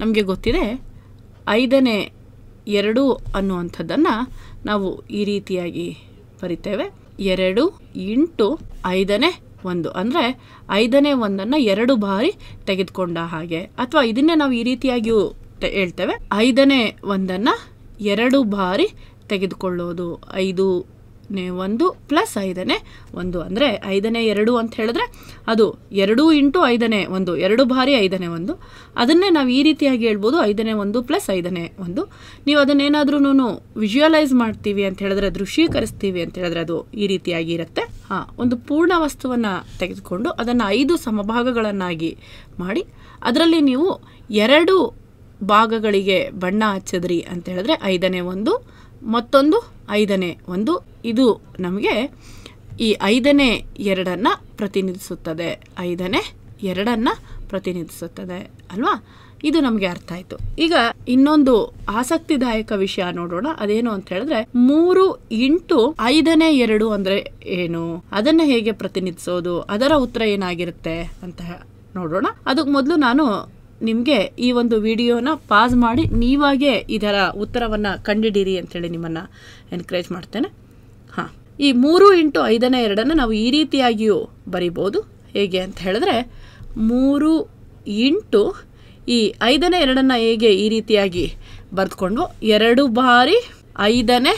ನಮಗೆ ಗೊತ್ತಿದೆ ಐದನೇ ಎರಡು ಅನ್ನುವಂಥದ್ದನ್ನು ನಾವು ಈ ರೀತಿಯಾಗಿ ಬರಿತೇವೆ ಎರಡು ಇಂಟು ಐದನೇ ಒಂದು ಅಂದರೆ ಐದನೇ ಒಂದನ್ನು ಎರಡು ಬಾರಿ ತೆಗೆದುಕೊಂಡ ಹಾಗೆ ಅಥವಾ ಇದನ್ನೇ ನಾವು ಈ ರೀತಿಯಾಗಿಯೂ ಹೇಳ್ತೇವೆ ಐದನೇ ಒಂದನ್ನು ಎರಡು ಬಾರಿ ತೆಗೆದುಕೊಳ್ಳೋದು ಐದು ಒಂದು ಪ್ಲಸ್ ಐದನೇ ಒಂದು ಅಂದರೆ ಐದನೇ ಎರಡು ಅಂತ ಹೇಳಿದ್ರೆ ಅದು ಎರಡು ಇಂಟು ಐದನೇ ಒಂದು ಎರಡು ಬಾರಿ ಐದನೇ ಒಂದು ಅದನ್ನೇ ನಾವು ಈ ರೀತಿಯಾಗಿ ಹೇಳ್ಬೋದು ಐದನೇ ಒಂದು ಪ್ಲಸ್ ಐದನೇ ಒಂದು ನೀವು ಅದನ್ನೇನಾದ್ರೂ ವಿಜುವಲೈಸ್ ಮಾಡ್ತೀವಿ ಅಂತ ಹೇಳಿದ್ರೆ ದೃಶ್ಯೀಕರಿಸ್ತೀವಿ ಅಂತ ಹೇಳಿದ್ರೆ ಅದು ಈ ರೀತಿಯಾಗಿ ಇರುತ್ತೆ ಹಾಂ ಒಂದು ಪೂರ್ಣ ವಸ್ತುವನ್ನು ತೆಗೆದುಕೊಂಡು ಅದನ್ನು ಐದು ಸಮಭಾಗಗಳನ್ನಾಗಿ ಮಾಡಿ ಅದರಲ್ಲಿ ನೀವು ಎರಡು ಭಾಗಗಳಿಗೆ ಬಣ್ಣ ಹಚ್ಚದ್ರಿ ಅಂತ ಹೇಳಿದ್ರೆ ಐದನೇ ಒಂದು ಮತ್ತೊಂದು ಐದನೇ ಒಂದು ಇದು ನಮಗೆ ಈ ಐದನೇ ಎರಡನ್ನು ಪ್ರತಿನಿಧಿಸುತ್ತದೆ ಐದನೇ ಎರಡನ್ನು ಪ್ರತಿನಿಧಿಸುತ್ತದೆ ಅಲ್ವಾ ಇದು ನಮಗೆ ಅರ್ಥ ಆಯಿತು ಈಗ ಇನ್ನೊಂದು ಆಸಕ್ತಿದಾಯಕ ವಿಷಯ ನೋಡೋಣ ಅದೇನು ಅಂತ ಹೇಳಿದ್ರೆ ಮೂರು ಇಂಟು ಐದನೇ ಎರಡು ಅಂದ್ರೆ ಏನು ಅದನ್ನ ಹೇಗೆ ಪ್ರತಿನಿಧಿಸೋದು ಅದರ ಉತ್ತರ ಏನಾಗಿರುತ್ತೆ ಅಂತ ನೋಡೋಣ ಅದಕ್ಕೆ ಮೊದಲು ನಾನು ನಿಮಗೆ ಈ ಒಂದು ವಿಡಿಯೋನ ಪಾಸ್ ಮಾಡಿ ನೀವಾಗೇ ಇದರ ಉತ್ತರವನ್ನು ಕಂಡಿಡೀರಿ ಅಂತೇಳಿ ನಿಮ್ಮನ್ನು ಎನ್ಕರೇಜ್ ಮಾಡ್ತೇನೆ ಹಾಂ ಈ ಮೂರು ಇಂಟು ಐದನೇ ಎರಡನ್ನು ನಾವು ಈ ರೀತಿಯಾಗಿಯೂ ಬರಿಬೋದು ಹೇಗೆ ಅಂತ ಹೇಳಿದ್ರೆ ಮೂರು ಇಂಟು ಈ ಐದನೇ ಎರಡನ್ನು ಹೇಗೆ ಈ ರೀತಿಯಾಗಿ ಬರೆದುಕೊಂಡು ಎರಡು ಬಾರಿ ಐದನೇ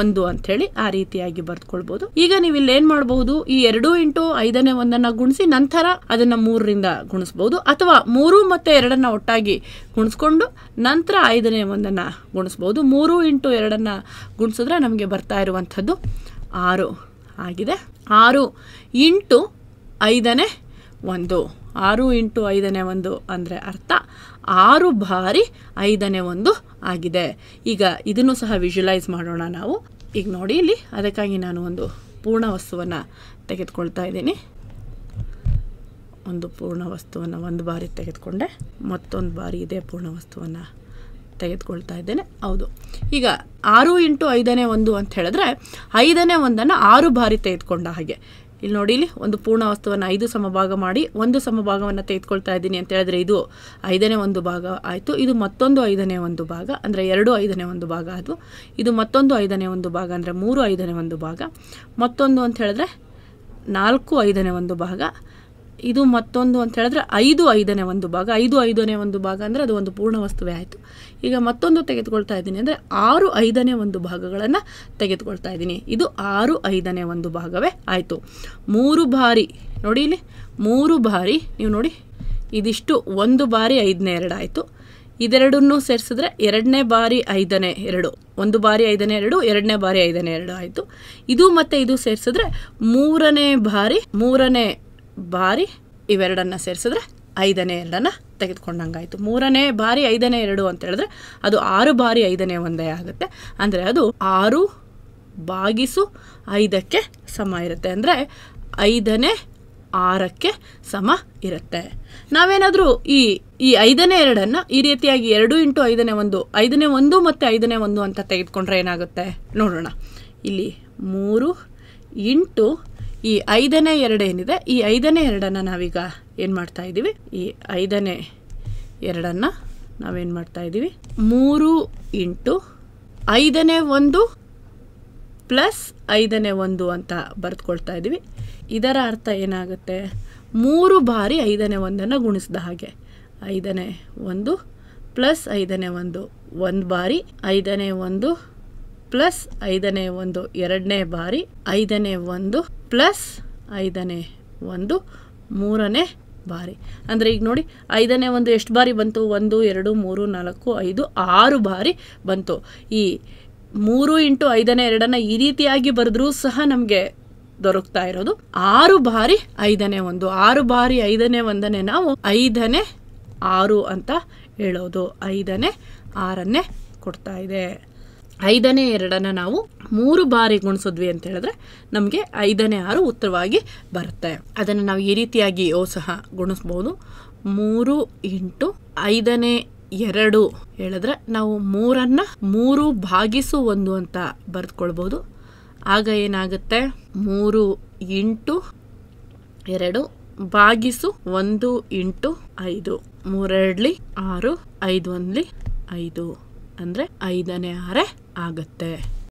ಒಂದು ಅಂತ ಹೇಳಿ ಆ ರೀತಿಯಾಗಿ ಬರ್ದ್ಕೊಳ್ಬಹುದು ಈಗ ನೀವು ಇಲ್ಲಿ ಏನ್ ಮಾಡಬಹುದು ಈ ಎರಡು ಇಂಟು ಐದನೇ ಒಂದನ್ನ ಗುಣಿಸಿ ನಂತರ ಅದನ್ನ ಮೂರರಿಂದ ಗುಣಿಸಬಹುದು ಅಥವಾ ಮೂರು ಮತ್ತೆ ಎರಡನ್ನ ಒಟ್ಟಾಗಿ ಗುಣಿಸ್ಕೊಂಡು ನಂತರ ಐದನೇ ಒಂದನ್ನ ಗುಣಿಸಬಹುದು ಮೂರು ಇಂಟು ಎರಡನ್ನ ಗುಣಿಸಿದ್ರೆ ನಮಗೆ ಬರ್ತಾ ಇರುವಂಥದ್ದು ಆರು ಆಗಿದೆ ಆರು ಇಂಟು ಐದನೇ ಒಂದು ಆರು ಇಂಟು ಐದನೇ ಒಂದು ಅಂದರೆ ಅರ್ಥ ಆರು ಬಾರಿ ಐದನೇ ಒಂದು ಆಗಿದೆ ಈಗ ಇದನ್ನು ಸಹ ವಿಜುಲೈಸ್ ಮಾಡೋಣ ನಾವು ಈಗ ನೋಡಿ ಇಲ್ಲಿ ಅದಕ್ಕಾಗಿ ನಾನು ಒಂದು ಪೂರ್ಣ ವಸ್ತುವನ್ನು ತೆಗೆದುಕೊಳ್ತಾ ಇದ್ದೀನಿ ಒಂದು ಪೂರ್ಣ ವಸ್ತುವನ್ನು ಒಂದು ಬಾರಿ ತೆಗೆದುಕೊಂಡೆ ಮತ್ತೊಂದು ಬಾರಿ ಇದೇ ಪೂರ್ಣ ವಸ್ತುವನ್ನು ತೆಗೆದುಕೊಳ್ತಾ ಇದ್ದೇನೆ ಹೌದು ಈಗ ಆರು ಇಂಟು ಐದನೇ ಒಂದು ಅಂತ ಹೇಳಿದ್ರೆ ಐದನೇ ಒಂದನ್ನು ಆರು ಬಾರಿ ತೆಗೆದುಕೊಂಡ ಹಾಗೆ ಇಲ್ಲಿ ನೋಡಿ ಇಲ್ಲಿ ಒಂದು ಪೂರ್ಣ ವಸ್ತುವನ್ನು ಐದು ಸಮಭಾಗ ಮಾಡಿ ಒಂದು ಸಮಭಾಗವನ್ನು ತೆಗೆದುಕೊಳ್ತಾ ಇದ್ದೀನಿ ಅಂತ ಹೇಳಿದ್ರೆ ಇದು ಐದನೇ ಒಂದು ಭಾಗ ಆಯಿತು ಇದು ಮತ್ತೊಂದು ಐದನೇ ಒಂದು ಭಾಗ ಅಂದರೆ ಎರಡು ಐದನೇ ಒಂದು ಭಾಗ ಅದು ಇದು ಮತ್ತೊಂದು ಐದನೇ ಒಂದು ಭಾಗ ಅಂದರೆ ಮೂರು ಐದನೇ ಒಂದು ಭಾಗ ಮತ್ತೊಂದು ಅಂತ ಹೇಳಿದ್ರೆ ನಾಲ್ಕು ಐದನೇ ಒಂದು ಭಾಗ ಇದು ಮತ್ತೊಂದು ಅಂತ ಹೇಳಿದ್ರೆ ಐದು ಐದನೇ ಒಂದು ಭಾಗ ಐದು ಐದನೇ ಒಂದು ಭಾಗ ಅಂದರೆ ಅದು ಒಂದು ಪೂರ್ಣ ವಸ್ತುವೇ ಆಯಿತು ಈಗ ಮತ್ತೊಂದು ತೆಗೆದುಕೊಳ್ತಾ ಇದ್ದೀನಿ ಅಂದರೆ ಆರು ಐದನೇ ಒಂದು ಭಾಗಗಳನ್ನು ತೆಗೆದುಕೊಳ್ತಾ ಇದ್ದೀನಿ ಇದು ಆರು ಐದನೇ ಒಂದು ಭಾಗವೇ ಆಯಿತು ಮೂರು ಬಾರಿ ನೋಡಿ ಇಲ್ಲಿ ಮೂರು ಬಾರಿ ನೀವು ನೋಡಿ ಇದಿಷ್ಟು ಒಂದು ಬಾರಿ ಐದನೇ ಎರಡು ಆಯಿತು ಇದೆರಡನ್ನೂ ಸೇರಿಸಿದ್ರೆ ಎರಡನೇ ಬಾರಿ ಐದನೇ ಎರಡು ಒಂದು ಬಾರಿ ಐದನೇ ಎರಡು ಎರಡನೇ ಬಾರಿ ಐದನೇ ಎರಡು ಆಯಿತು ಇದು ಮತ್ತು ಇದು ಸೇರಿಸಿದ್ರೆ ಮೂರನೇ ಬಾರಿ ಮೂರನೇ ಬಾರಿ ಇವೆರಡನ್ನು ಸೇರಿಸಿದ್ರೆ ಐದನೇ ಎರಡನ್ನು ತೆಗೆದುಕೊಂಡಂಗಾಯಿತು ಮೂರನೇ ಬಾರಿ ಐದನೇ ಎರಡು ಅಂತ ಹೇಳಿದ್ರೆ ಅದು ಆರು ಬಾರಿ ಐದನೇ ಒಂದೇ ಆಗುತ್ತೆ ಅಂದರೆ ಅದು ಆರು ಬಾಗಿಸು ಐದಕ್ಕೆ ಸಮ ಇರುತ್ತೆ ಅಂದರೆ ಐದನೇ ಆರಕ್ಕೆ ಸಮ ಇರುತ್ತೆ ನಾವೇನಾದರೂ ಈ ಈ ಐದನೇ ಎರಡನ್ನು ಈ ರೀತಿಯಾಗಿ ಎರಡು ಇಂಟು ಐದನೇ ಒಂದು ಐದನೇ ಒಂದು ಮತ್ತು ಐದನೇ ಒಂದು ಅಂತ ತೆಗೆದುಕೊಂಡ್ರೆ ಏನಾಗುತ್ತೆ ನೋಡೋಣ ಇಲ್ಲಿ ಮೂರು ಇಂಟು ಈ ಐದನೇ ಎರಡು ಏನಿದೆ ಈ ಐದನೇ ಎರಡನ್ನು ನಾವೀಗ ಏನು ಮಾಡ್ತಾ ಇದ್ದೀವಿ ಈ ಐದನೇ ಎರಡನ್ನು ನಾವೇನು ಮಾಡ್ತಾ ಇದ್ದೀವಿ ಮೂರು ಇಂಟು ಐದನೇ ಒಂದು ಪ್ಲಸ್ ಐದನೇ ಒಂದು ಅಂತ ಬರೆದುಕೊಳ್ತಾ ಇದ್ದೀವಿ ಇದರ ಅರ್ಥ ಏನಾಗುತ್ತೆ ಮೂರು ಬಾರಿ ಐದನೇ ಒಂದನ್ನು ಗುಣಿಸಿದ ಹಾಗೆ ಐದನೇ ಒಂದು ಪ್ಲಸ್ ಐದನೇ ಒಂದು ಒಂದು ಬಾರಿ ಐದನೇ ಒಂದು ಪ್ಲಸ್ ಐದನೇ ಒಂದು ಎರಡನೇ ಬಾರಿ ಐದನೇ ಒಂದು ಪ್ಲಸ್ ಐದನೇ ಒಂದು ಮೂರನೇ ಬಾರಿ ಅಂದರೆ ಈಗ ನೋಡಿ ಐದನೇ ಒಂದು ಎಷ್ಟು ಬಾರಿ ಬಂತು ಒಂದು ಎರಡು ಮೂರು ನಾಲ್ಕು ಐದು ಆರು ಬಾರಿ ಬಂತು ಈ ಮೂರು ಇಂಟು ಐದನೇ ಎರಡನ್ನ ಈ ರೀತಿಯಾಗಿ ಬರೆದ್ರೂ ಸಹ ನಮಗೆ ದೊರಕ್ತಾ ಇರೋದು ಆರು ಬಾರಿ ಐದನೇ ಒಂದು ಆರು ಬಾರಿ ಐದನೇ ಒಂದನೇ ನಾವು ಐದನೇ ಆರು ಅಂತ ಹೇಳೋದು ಐದನೇ ಆರನ್ನೇ ಕೊಡ್ತಾ ಇದೆ ಐದನೇ ಎರಡನ್ನು ನಾವು ಮೂರು ಬಾರಿ ಗುಣಿಸಿದ್ವಿ ಅಂತ ಹೇಳಿದ್ರೆ ನಮಗೆ ಐದನೇ ಆರು ಉತ್ತರವಾಗಿ ಬರುತ್ತೆ ಅದನ್ನು ನಾವು ಈ ಯೋ ಸಹ ಗುಣಿಸ್ಬೋದು ಮೂರು ಇಂಟು ಐದನೇ ಎರಡು ಹೇಳಿದ್ರೆ ನಾವು ಮೂರನ್ನು ಮೂರು ಭಾಗಿಸು ಒಂದು ಅಂತ ಬರೆದುಕೊಳ್ಬೋದು ಆಗ ಏನಾಗುತ್ತೆ ಮೂರು ಇಂಟು ಎರಡು ಭಾಗಿಸು ಒಂದು ಎಂಟು ಐದು ಮೂರೆರಡ್ಲಿ ಆರು ಐದು ಒಂದ್ಲಿ ಐದು ಅಂದರೆ ಐದನೇ ಆರೆ ಆಗುತ್ತೆ